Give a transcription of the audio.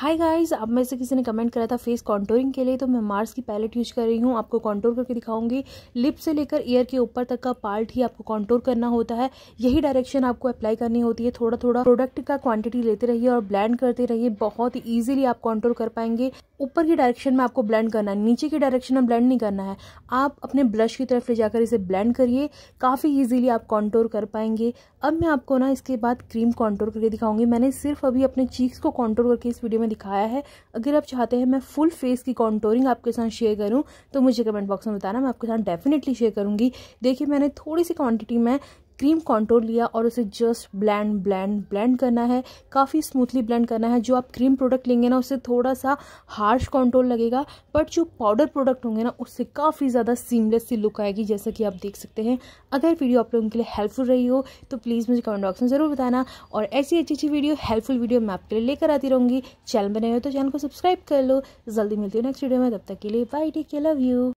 hi guys अब में से किसी ने कमेंट करा था फेस कॉन्टोरिंग के लिए तो मैं मार्स की पैलेट यूज कर रही हूँ आपको कॉन्टोर करके दिखाऊंगी लिप से लेकर ईयर के ऊपर तक का पार्ट ही आपको कॉन्टोर करना होता है यही डायरेक्शन आपको अप्लाई करनी होती है थोड़ा थोड़ा प्रोडक्ट का क्वांटिटी लेते रहिए और ब्लैंड करते रहिए बहुत ईजिली आप कॉन्टोर कर पाएंगे ऊपर की डायरेक्शन में आपको ब्लैंड करना है नीचे की डायरेक्शन में ब्लैंड नहीं करना है आप अपने ब्लश की तरफ ले जाकर इसे ब्लैंड करिए काफ़ी ईजिली आप कॉन्टोर कर पाएंगे अब मैं आपको ना इसके बाद क्रीम कॉन्टोर करके दिखाऊंगी मैंने सिर्फ अभी अपने चीक्स को कॉन्टोर करके इस वीडियो में में दिखाया है अगर आप चाहते हैं मैं फुल फेस की कॉन्टोरिंग आपके साथ शेयर करूँ तो मुझे कमेंट बॉक्स में बताना मैं आपके साथ डेफिनेटली शेयर करूँगी देखिए मैंने थोड़ी सी क्वान्टिटी में क्रीम कॉन्टोर लिया और उसे जस्ट ब्लैंड ब्लैंड ब्लैंड करना है काफ़ी स्मूथली ब्लैंड करना है जो आप क्रीम प्रोडक्ट लेंगे ना उससे थोड़ा सा हार्श कॉन्टोर लगेगा बट जो पाउडर प्रोडक्ट होंगे ना उससे काफ़ी ज़्यादा सीमलेस सी लुक आएगी जैसा कि आप देख सकते हैं अगर वीडियो आप लोगों के लिए हेल्पफुल रही हो तो प्लीज़ मुझे कमेंट बॉक्स में ज़रूर बताना और ऐसी अच्छी अच्छी वीडियो हेल्पफुल वीडियो मैं आपके लिए लेकर आती रहूँगी चैनल बनाए हो तो चैनल को सब्सक्राइब कर लो जल्दी मिलती हूँ नेक्स्ट वीडियो में तब तक के लिए bye take care love you